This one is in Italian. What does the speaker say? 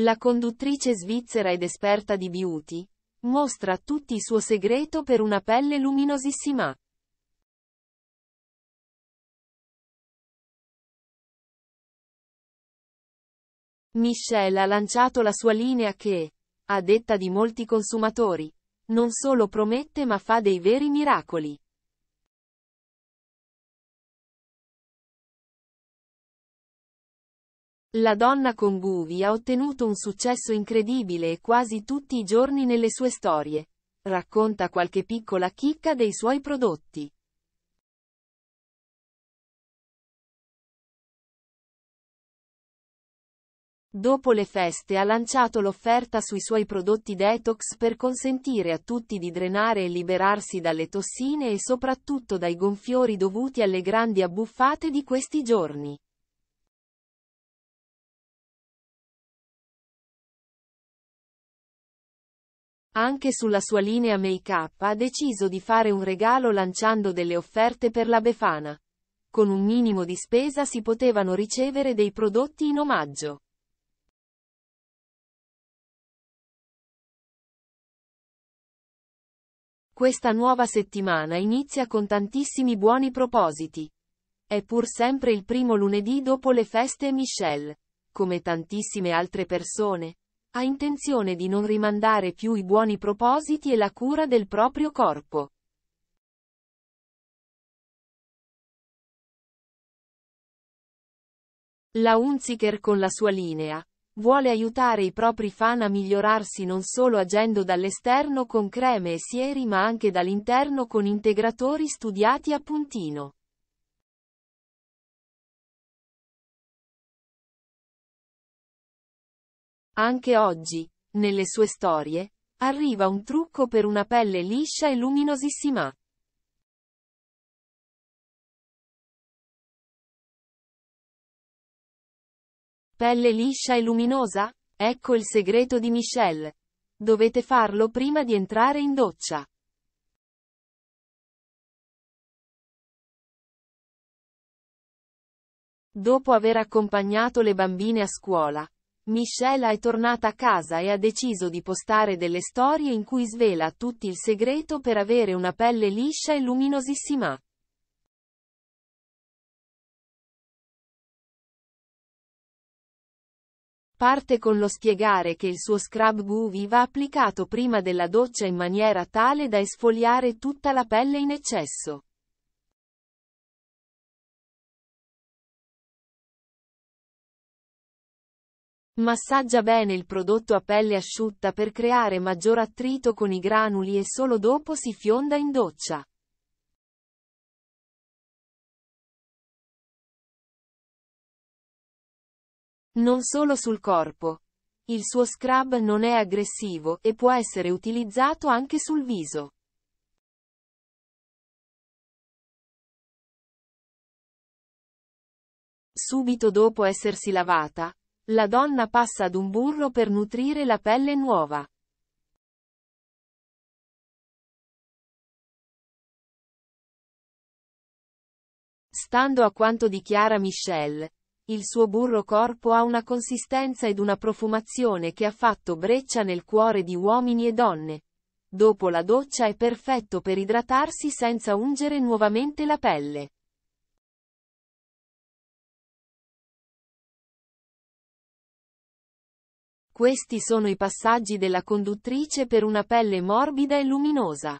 La conduttrice svizzera ed esperta di beauty mostra a tutti il suo segreto per una pelle luminosissima. Michelle ha lanciato la sua linea che, a detta di molti consumatori, non solo promette ma fa dei veri miracoli. La donna con Guvi ha ottenuto un successo incredibile e quasi tutti i giorni nelle sue storie. Racconta qualche piccola chicca dei suoi prodotti. Dopo le feste ha lanciato l'offerta sui suoi prodotti detox per consentire a tutti di drenare e liberarsi dalle tossine e soprattutto dai gonfiori dovuti alle grandi abbuffate di questi giorni. Anche sulla sua linea make-up ha deciso di fare un regalo lanciando delle offerte per la Befana. Con un minimo di spesa si potevano ricevere dei prodotti in omaggio. Questa nuova settimana inizia con tantissimi buoni propositi. È pur sempre il primo lunedì dopo le feste e Michelle. Come tantissime altre persone, ha intenzione di non rimandare più i buoni propositi e la cura del proprio corpo. La Unziker con la sua linea. Vuole aiutare i propri fan a migliorarsi non solo agendo dall'esterno con creme e sieri ma anche dall'interno con integratori studiati a puntino. Anche oggi, nelle sue storie, arriva un trucco per una pelle liscia e luminosissima. Pelle liscia e luminosa? Ecco il segreto di Michelle. Dovete farlo prima di entrare in doccia. Dopo aver accompagnato le bambine a scuola, Michelle è tornata a casa e ha deciso di postare delle storie in cui svela tutti il segreto per avere una pelle liscia e luminosissima. Parte con lo spiegare che il suo scrub groovy va applicato prima della doccia in maniera tale da esfoliare tutta la pelle in eccesso. Massaggia bene il prodotto a pelle asciutta per creare maggior attrito con i granuli e solo dopo si fionda in doccia. Non solo sul corpo. Il suo scrub non è aggressivo e può essere utilizzato anche sul viso. Subito dopo essersi lavata, la donna passa ad un burro per nutrire la pelle nuova. Stando a quanto dichiara Michelle, il suo burro corpo ha una consistenza ed una profumazione che ha fatto breccia nel cuore di uomini e donne. Dopo la doccia è perfetto per idratarsi senza ungere nuovamente la pelle. Questi sono i passaggi della conduttrice per una pelle morbida e luminosa.